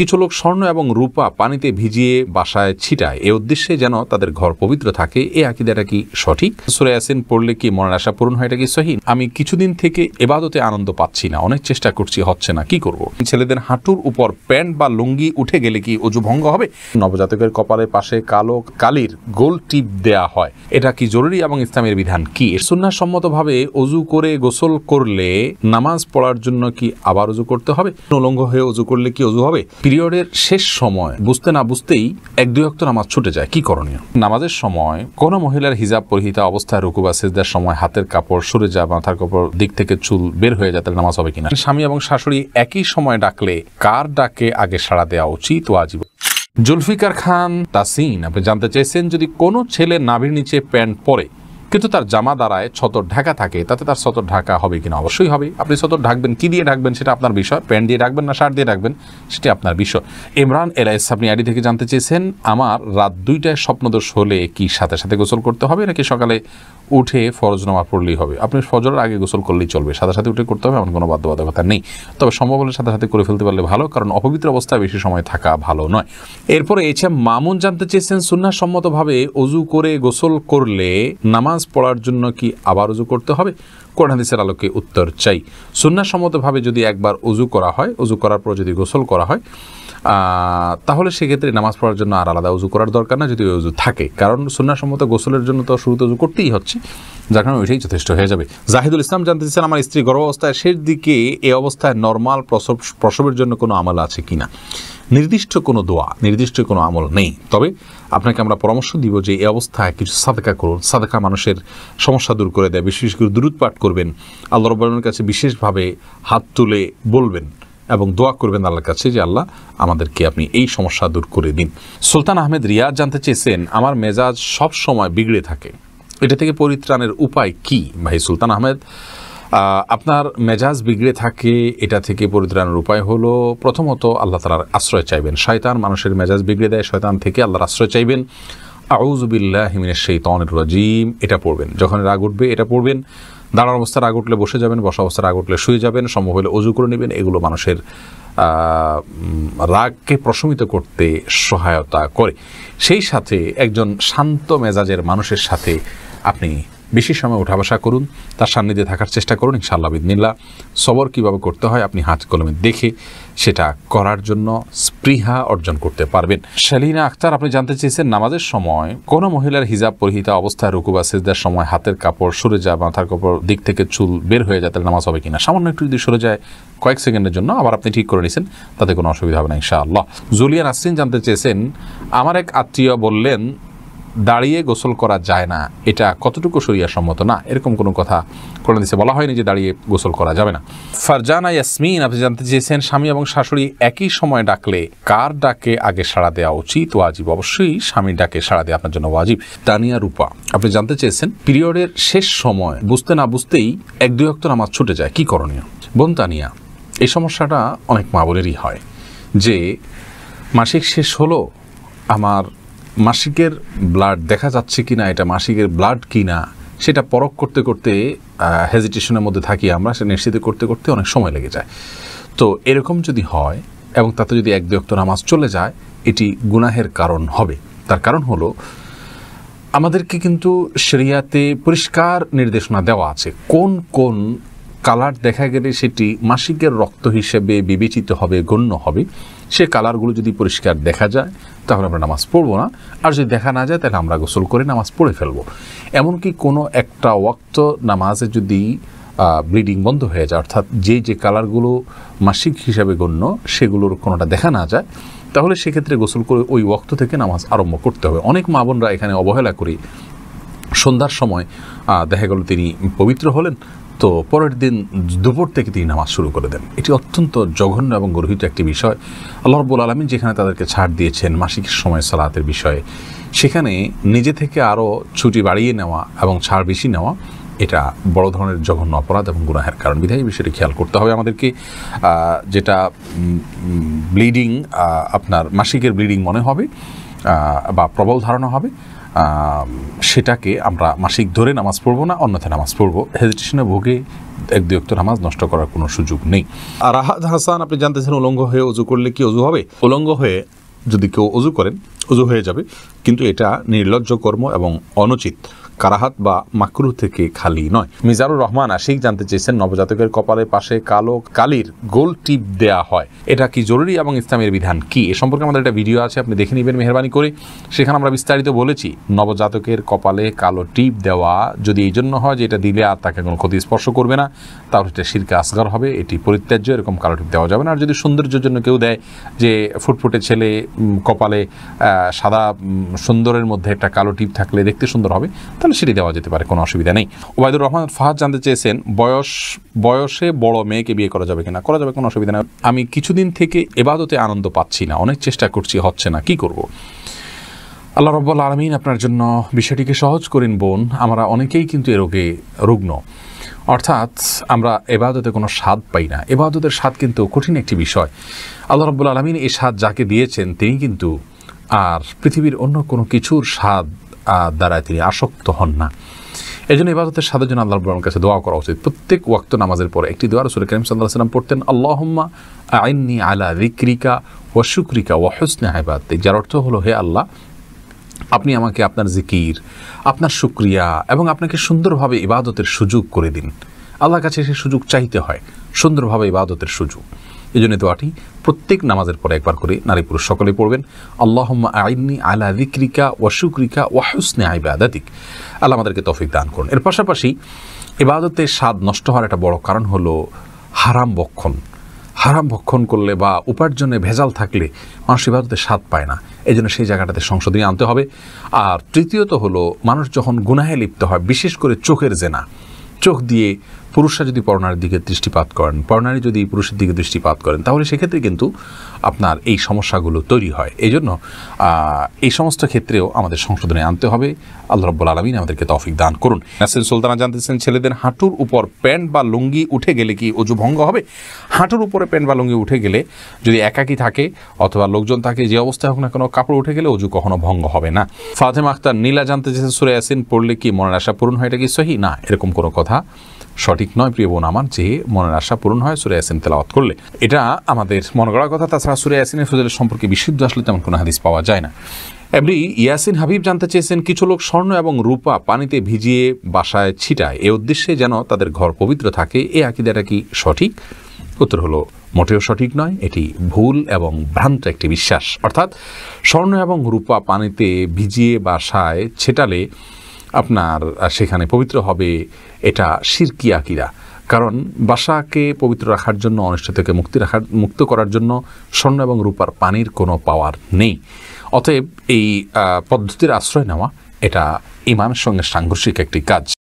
কিছু লোক স্বর্ণ এবং রূপা পানিতে ভিজিয়ে বাসায় ছিটায় এ উদ্দেশ্যে যেন তাদের ঘর পবিত্র থাকে এ আকিদাটা কি সঠিক সুরে আসেন পড়লে কি মনের আশা পূরণ হয় এটা কি সহি আমি কিছুদিন থেকে এবাদতে আনন্দ পাচ্ছি না অনেক চেষ্টা করছি হচ্ছে না কি করব ছেলেদের হাঁটুর উপর প্যান্ট বা লুঙ্গি উঠে গেলে কি অজু ভঙ্গ হবে নবজাতকের কপালের পাশে কালো কালির গোল টিপ দেয়া হয় এটা কি জরুরি এবং ইসলামের বিধান কি ভাবে অজু করে গোসল করলে নামাজ পড়ার জন্য কি আবার অজু করতে হবে নলঙ্গ হয়ে অজু করলে কি অজু হবে পিরিয়ডের শেষ সময় বুঝতে না বুঝতেই এক দুই অক্ত নামাজ ছুটে যায় কি করণীয় নামাজের সময় কোনো মহিলার হিজাব পরিহিতা অবস্থায় রুকু বা সেজদার সময় হাতের কাপড় সরে যা মাথার কাপড় দিক থেকে চুল বের হয়ে যায় তাহলে নামাজ হবে কিনা স্বামী এবং শাশুড়ি একই সময় ডাকলে কার ডাকে আগে সাড়া দেওয়া উচিত ও আজীবন জুলফিকার খান তাসিন আপনি জানতে চাইছেন যদি কোনো ছেলে নাভির নিচে প্যান্ট পরে কিন্তু তার জামা দ্বারায় ছতর ঢাকা থাকে তাতে তার ছতর ঢাকা হবে কিনা অবশ্যই হবে আপনি ছতর ঢাকবেন কি দিয়ে ঢাকবেন সেটা আপনার বিষয় প্যান্ট দিয়ে ঢাকবেন না শার্ট দিয়ে ঢাকবেন সেটি আপনার বিষয় ইমরান এলাইস আপনি আইডি থেকে জানতে চেয়েছেন আমার রাত দুইটায় স্বপ্নদোষ হলে কি সাথে সাথে গোসল করতে হবে নাকি সকালে উঠে ফরজ নামা পড়লেই হবে আপনি ফজরের আগে গোসল করলেই চলবে সাথে সাথে উঠে করতে হবে এমন কোনো বাধ্যবাধকতা নেই তবে সম্ভব হলে সাথে সাথে করে ফেলতে পারলে ভালো কারণ অপবিত্র অবস্থায় বেশি সময় থাকা ভালো নয় এরপরে এছে মামুন জানতে চেয়েছেন সুন্নাসম্মতভাবে অজু করে গোসল করলে নামাজ নামাজ পড়ার জন্য কি আবার উজু করতে হবে কোরআন হাদিসের আলোকে উত্তর চাই সুন্নাসম্মতভাবে যদি একবার উজু করা হয় উজু করার পর যদি গোসল করা হয় তাহলে সেক্ষেত্রে নামাজ পড়ার জন্য আর আলাদা উজু করার দরকার না যদি উজু থাকে কারণ সুন্নাসম্মত গোসলের জন্য তো শুরুতে উজু করতেই হচ্ছে যার কারণে ওইটাই যথেষ্ট হয়ে যাবে জাহিদুল ইসলাম জানতে চাইছেন আমার স্ত্রী গর্ভাবস্থায় শেষ দিকে এ অবস্থায় নর্মাল প্রসব প্রসবের জন্য কোনো আমল আছে কি না নির্দিষ্ট কোনো দোয়া নির্দিষ্ট কোনো আমল নেই তবে আপনাকে আমরা পরামর্শ দিব যে এ অবস্থায় কিছু সাদকা করুন সাদকা মানুষের সমস্যা দূর করে দেয় বিশেষ করে দূরত পাঠ করবেন আল্লাহ রব্বানের কাছে বিশেষভাবে হাত তুলে বলবেন এবং দোয়া করবেন আল্লাহর কাছে যে আল্লাহ আমাদেরকে আপনি এই সমস্যা দূর করে দিন সুলতান আহমেদ রিয়াজ জানতে চেয়েছেন আমার মেজাজ সব সময় বিগড়ে থাকে এটা থেকে পরিত্রাণের উপায় কি ভাই সুলতান আহমেদ আপনার মেজাজ বিগড়ে থাকে এটা থেকে পরিত্রাণের উপায় হলো প্রথমত আল্লাহ তালার আশ্রয় চাইবেন শয়তান মানুষের মেজাজ বিগড়ে দেয় শয়তান থেকে আল্লাহর আশ্রয় চাইবেন আউজবিল্লা হিমিনের সেই তনের রাজিম এটা পড়বেন যখন রাগ উঠবে এটা পড়বেন দাঁড়ার অবস্থা রাগ উঠলে বসে যাবেন বসা অবস্থা রাগ উঠলে শুয়ে যাবেন সম্ভব হলে অজু করে নেবেন এগুলো মানুষের রাগকে প্রশমিত করতে সহায়তা করে সেই সাথে একজন শান্ত মেজাজের মানুষের সাথে আপনি বেশি সময় উঠা বসা করুন তার সান্নিধ্যে থাকার চেষ্টা করুন ইনশাআল্লাহ বিদিনিল্লা সবর কীভাবে করতে হয় আপনি হাত কলমে দেখে সেটা করার জন্য স্পৃহা অর্জন করতে পারবেন শালিনা আক্তার আপনি জানতে চেয়েছেন নামাজের সময় কোনো মহিলার হিজাব পরিহিতা অবস্থায় রুকু বা সেজদার সময় হাতের কাপড় সরে যায় মাথার কাপড় দিক থেকে চুল বের হয়ে যায় তাহলে নামাজ হবে কিনা সামান্য একটু যদি সরে যায় কয়েক সেকেন্ডের জন্য আবার আপনি ঠিক করে নিয়েছেন তাতে কোনো অসুবিধা হবে না ইনশাআল্লাহ জুলিয়ান আসিন জানতে চেয়েছেন আমার এক আত্মীয় বললেন দাঁড়িয়ে গোসল করা যায় না এটা কতটুকু সরিয়া সম্মত না এরকম কোনো কথা কোরআন দিছে বলা হয়নি যে দাঁড়িয়ে গোসল করা যাবে না ফারজানা ইয়াসমিন আপনি জানতে চেয়েছেন স্বামী এবং শাশুড়ি একই সময় ডাকলে কার ডাকে আগে সাড়া দেওয়া উচিত ওয়াজিব অবশ্যই স্বামীর ডাকে সাড়া দেওয়া আপনার জন্য ওয়াজিব তানিয়া রূপা আপনি জানতে চেয়েছেন পিরিয়ডের শেষ সময় বুঝতে না বুঝতেই এক দুই অক্ত নামাজ ছুটে যায় কি করণীয় বোন তানিয়া এই সমস্যাটা অনেক মা বলেরই হয় যে মাসিক শেষ হলো আমার মাসিকের ব্লাড দেখা যাচ্ছে কি না এটা মাসিকের ব্লাড কি না সেটা পরক করতে করতে হেজিটেশনের মধ্যে থাকি আমরা সেটা নিশ্চিত করতে করতে অনেক সময় লেগে যায় তো এরকম যদি হয় এবং তাতে যদি এক দুক্ত নামাজ চলে যায় এটি গুনাহের কারণ হবে তার কারণ হলো আমাদেরকে কিন্তু শরিয়াতে পরিষ্কার নির্দেশনা দেওয়া আছে কোন কোন কালার দেখা গেলে সেটি মাসিকের রক্ত হিসেবে বিবেচিত হবে গণ্য হবে সে কালারগুলো যদি পরিষ্কার দেখা যায় তাহলে আমরা নামাজ পড়বো না আর যদি দেখা না যায় তাহলে আমরা গোসল করে নামাজ পড়ে ফেলবো এমনকি কোনো একটা ওয়াক্ত নামাজে যদি ব্লিডিং বন্ধ হয়ে যায় অর্থাৎ যে যে কালারগুলো মাসিক হিসাবে গণ্য সেগুলোর কোনোটা দেখা না যায় তাহলে সেক্ষেত্রে গোসল করে ওই ওয়াক্ত থেকে নামাজ আরম্ভ করতে হবে অনেক মা বোনরা এখানে অবহেলা করি সন্ধ্যার সময় দেখা গেল তিনি পবিত্র হলেন তো পরের দিন দুপুর থেকে তিনি নামাজ শুরু করে দেন এটি অত্যন্ত জঘন্য এবং গর্হিত একটি বিষয় আল্লাহ রব্বুল আলমিন যেখানে তাদেরকে ছাড় দিয়েছেন মাসিক সময় সালাতের বিষয়ে সেখানে নিজে থেকে আরও ছুটি বাড়িয়ে নেওয়া এবং ছাড় বেশি নেওয়া এটা বড় ধরনের জঘন্য অপরাধ এবং গুনাহের কারণ বিধায় বিষয়টি খেয়াল করতে হবে আমাদেরকে যেটা ব্লিডিং আপনার মাসিকের ব্লিডিং মনে হবে বা প্রবল ধারণা হবে সেটাকে আমরা মাসিক ধরে নামাজ পড়বো না অন্যথা নামাজ পড়বো হেজিটেশনে ভোগে এক দুই অক্ত নামাজ নষ্ট করার কোনো সুযোগ নেই আর আহাদ হাসান আপনি জানতেছেন উলঙ্গ হয়ে উজু করলে কি উজু হবে উলঙ্গ হয়ে যদি কেউ উজু করেন অজু হয়ে যাবে কিন্তু এটা নির্লজ্জ কর্ম এবং অনুচিত কারাহাত বা মাকরু থেকে খালি নয় মিজারুর রহমান আশিক জানতে চেয়েছেন নবজাতকের কপালে পাশে কালো কালির গোল টিপ দেয়া হয় এটা কি জরুরি এবং ইসলামের বিধান কি এ সম্পর্কে আমাদের একটা ভিডিও আছে আপনি দেখে নেবেন মেহরবানি করে সেখানে আমরা বিস্তারিত বলেছি নবজাতকের কপালে কালো টিপ দেওয়া যদি এই জন্য হয় যে এটা দিলে আর তাকে কোনো ক্ষতি স্পর্শ করবে না তাহলে এটা শিরকে আসগার হবে এটি পরিত্যাজ্য এরকম কালো টিপ দেওয়া যাবে না আর যদি সৌন্দর্যের জন্য কেউ দেয় যে ফুটফুটে ছেলে কপালে সাদা সুন্দরের মধ্যে একটা কালো টিপ থাকলে দেখতে সুন্দর হবে তাহলে সেটি দেওয়া যেতে পারে কোনো অসুবিধা নেই ওবায়দুর রহমান ফাহাদ জানতে চেয়েছেন বয়স বয়সে বড় মেয়েকে বিয়ে করা যাবে কিনা করা যাবে কোনো অসুবিধা নেই আমি কিছুদিন থেকে এবাদতে আনন্দ পাচ্ছি না অনেক চেষ্টা করছি হচ্ছে না কি করব। আল্লাহ রব্বুল আলমিন আপনার জন্য বিষয়টিকে সহজ করেন বোন আমরা অনেকেই কিন্তু এ রোগে রুগ্ন অর্থাৎ আমরা এবাদতে কোনো স্বাদ পাই না এবাদতের স্বাদ কিন্তু কঠিন একটি বিষয় আল্লাহ রব্বুল আলমিন এই স্বাদ যাকে দিয়েছেন তিনি কিন্তু আর পৃথিবীর অন্য কোনো কিছুর স্বাদ দ্বারায় তিনি আসক্ত হন না এই জন্য ইবাদতের স্বাদের জন্য আল্লাহ আব্বুর কাছে দোয়া করা উচিত প্রত্যেক ওয়াক্ত নামাজের পরে একটি দোয়া রসুল করিম সাল্লাহ সাল্লাম পড়তেন আল্লাহম্মা আইননি আলা রিক্রিকা ও শুক্রিকা ও হসনে হাইবাদ যার অর্থ হলো হে আল্লাহ আপনি আমাকে আপনার জিকির আপনার শুক্রিয়া এবং আপনাকে সুন্দরভাবে ইবাদতের সুযোগ করে দিন আল্লাহর কাছে সে সুযোগ চাইতে হয় সুন্দরভাবে ইবাদতের সুযোগ এই জন্য দোয়াটি প্রত্যেক নামাজের পরে একবার করে নারী পুরুষ সকলে পড়বেন আল্লাহ আইনি আলা দিক্রিকা ওয়াশুক্রিকা ওয়াহুসনে আদাতিক আল্লাহ আমাদেরকে তফিক দান করুন এর পাশাপাশি এবাদতে স্বাদ নষ্ট হওয়ার একটা বড় কারণ হলো হারাম বক্ষণ হারাম ভক্ষণ করলে বা উপার্জনে ভেজাল থাকলে মানুষ ইবাদতে স্বাদ পায় না এই জন্য সেই জায়গাটাতে সংশোধনী আনতে হবে আর তৃতীয়ত হলো মানুষ যখন গুনাহে লিপ্ত হয় বিশেষ করে চোখের জেনা চোখ দিয়ে পুরুষরা যদি পড়নার দিকে দৃষ্টিপাত করেন পড়নারী যদি পুরুষের দিকে দৃষ্টিপাত করেন তাহলে সেক্ষেত্রে কিন্তু আপনার এই সমস্যাগুলো তৈরি হয় এই জন্য এই সমস্ত ক্ষেত্রেও আমাদের সংশোধনে আনতে হবে আল্লাহ রব্বুল আলমিন আমাদেরকে তফিক দান করুন নাসির সুলতানা জানতেছেন ছেলেদের হাঁটুর উপর প্যান্ট বা লুঙ্গি উঠে গেলে কি অজু ভঙ্গ হবে হাঁটুর উপরে প্যান্ট বা লুঙ্গি উঠে গেলে যদি একাকি থাকে অথবা লোকজন থাকে যে অবস্থায় হোক না কোনো কাপড় উঠে গেলে অজু কখনো ভঙ্গ হবে না ফাতেমা আখতার নীলা জানতে চেয়েছেন সুরে আসিন পড়লে কি মনের আশা পূরণ হয় এটা কি সহি না এরকম কোনো কথা সঠিক নয় প্রিয় বোন আমার যে মনের আশা পূরণ হয় সুরে ইয়াসিন তেলাওয়াত করলে এটা আমাদের মনে করার কথা তাছাড়া সুরে ইয়াসিনের ফজলের সম্পর্কে বিশুদ্ধ আসলে তেমন কোনো হাদিস পাওয়া যায় না এমনি ইয়াসিন হাবিব জানতে চেয়েছেন কিছু লোক স্বর্ণ এবং রূপা পানিতে ভিজিয়ে বাসায় ছিটায় এ উদ্দেশ্যে যেন তাদের ঘর পবিত্র থাকে এ আকিদাটা কি সঠিক উত্তর হলো মোটেও সঠিক নয় এটি ভুল এবং ভ্রান্ত একটি বিশ্বাস অর্থাৎ স্বর্ণ এবং রূপা পানিতে ভিজিয়ে বাসায় ছেটালে আপনার সেখানে পবিত্র হবে এটা সিরকি আকিরা কারণ বাসাকে পবিত্র রাখার জন্য অনিষ্ট থেকে মুক্তি রাখার মুক্ত করার জন্য স্বর্ণ এবং রূপার পানির কোনো পাওয়ার নেই অতএব এই পদ্ধতির আশ্রয় নেওয়া এটা ইমানের সঙ্গে সাংঘর্ষিক একটি কাজ